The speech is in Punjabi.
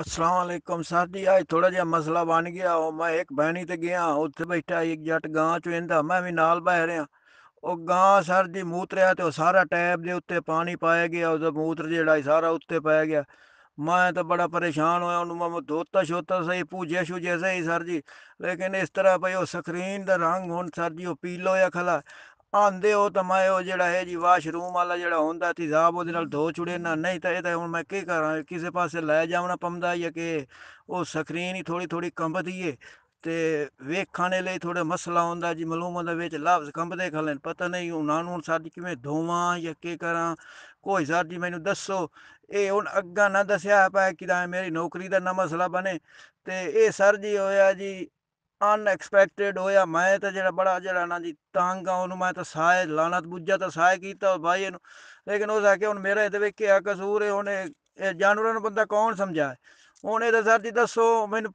ਅਲੈਕਮ ਸਰ ਜੀ ਅੱਜ ਥੋੜਾ ਜਿਹਾ ਮਸਲਾ ਬਣ ਗਿਆ ਉਹ ਮੈਂ ਇੱਕ ਬਹਿਣੀ ਤੇ ਗਿਆ ਉੱਥੇ ਬੈਠਾ ਇੱਕ ਜੱਟ ਗਾਂ ਚੋਂ ਇੰਦਾ ਮੈਂ ਵੀ ਨਾਲ ਬਹਿ ਰਿਹਾ ਉਹ ਗਾਂ ਸਰ ਦੀ ਮੂਤਰਿਆ ਤੇ ਉਹ ਸਾਰਾ ਟੈਬ ਦੇ ਉੱਤੇ ਪਾਣੀ ਪਾਇਆ ਗਿਆ ਉਹਦਾ ਮੂਤਰ ਜਿਹੜਾ ਸਾਰਾ ਉੱਤੇ ਪੈ ਗਿਆ ਮੈਂ ਤਾਂ ਬੜਾ ਪਰੇਸ਼ਾਨ ਹੋਇਆ ਉਹਨੂੰ ਮੈਂ ਧੋਤਾ ਛੋਤਾ ਸਹੀ ਪੂਜੇ ਸ਼ੂਜੇ ਸਹੀ ਸਰ ਜੀ ਲੇਕਿਨ ਇਸ ਤਰ੍ਹਾਂ ਭਈ ਉਹ ਸਕਰੀਨ ਦਾ ਰੰਗ ਹੁਣ ਸਰ ਜੀ ਉਹ ਪੀਲੋ ਜਾਂ ਖਲਾ ਆਂਦੇ ਹੋ ਤਾਂ ਮੈਂ ਉਹ ਜਿਹੜਾ ਹੈ ਜੀ ਵਾਸ਼ਰੂਮ ਵਾਲਾ ਜਿਹੜਾ ਹੁੰਦਾ ਤੇਜ਼ਾਬ ਉਹਦੇ ਨਾਲ ਧੋ ਚੁੜੇ ਨਾ ਨਹੀਂ ਤਾਂ ਇਹ ਤਾਂ ਹੁਣ ਮੈਂ ਕੀ ਕਰਾਂ ਕਿਸੇ ਪਾਸੇ ਲੈ ਜਾਵਣਾ ਪੰਦਾ ਜਾਂ ਕਿ ਉਹ ਸਕਰੀਨ ਹੀ ਥੋੜੀ ਥੋੜੀ ਕੰਬਦੀ ਏ ਤੇ ਵੇਖਣ ਲਈ ਥੋੜਾ ਮਸਲਾ ਹੁੰਦਾ ਜੀ ਮਲੂਮਾਂ ਦੇ ਵਿੱਚ ਲਫ਼ਜ਼ ਕੰਬਦੇ ਖਲਨ ਪਤਾ ਨਹੀਂ ਉਹਨਾਂ ਨੂੰ ਸਾਡੀ ਕਿਵੇਂ ਧੋਵਾਂ ਜਾਂ ਕੀ ਕਰਾਂ ਕੋਈ ਸਰ ਜੀ ਮੈਨੂੰ ਦੱਸੋ ਇਹ ਹੁਣ ਅੱਗਾ ਨਾ ਦੱਸਿਆ ਪਿਆ ਕਿਦਾਂ ਮੇਰੀ ਨੌਕਰੀ ਦਾ ਨਾ ਮਸਲਾ ਬਣੇ ਤੇ ਇਹ ਸਰ ਜੀ ਹੋਇਆ ਜੀ ਅਨਐਕਸਪੈਕਟਿਡ ਹੋਇਆ ਮੈਂ ਤਾਂ ਜਿਹੜਾ ਬੜਾ ਜਿਹੜਾ ਨਾ ਜੀ ਤੰਗ ਆ ਉਹਨੂੰ ਮੈਂ ਤਾਂ ਸਾਇ ਲਾਨਤ ਬੁੱਝਾ ਤਾਂ ਸਾਇ ਕੀਤਾ ਭਾਈ ਇਹਨੂੰ ਲੇਕਿਨ ਉਹ ਸਾਕੇ ਹੁਣ ਮੇਰਾ ਇਹਦੇ ਵਿੱਚ ਕੀ ਕਸੂਰ ਹੈ ਉਹਨੇ ਇਹ ਜਾਨਵਰਾਂ ਨੂੰ ਬੰਦਾ ਕੌਣ ਸਮਝਾਏ ਹੁਣ ਇਹਦਾ ਸਰ ਜੀ ਦੱਸੋ ਮੈਨੂੰ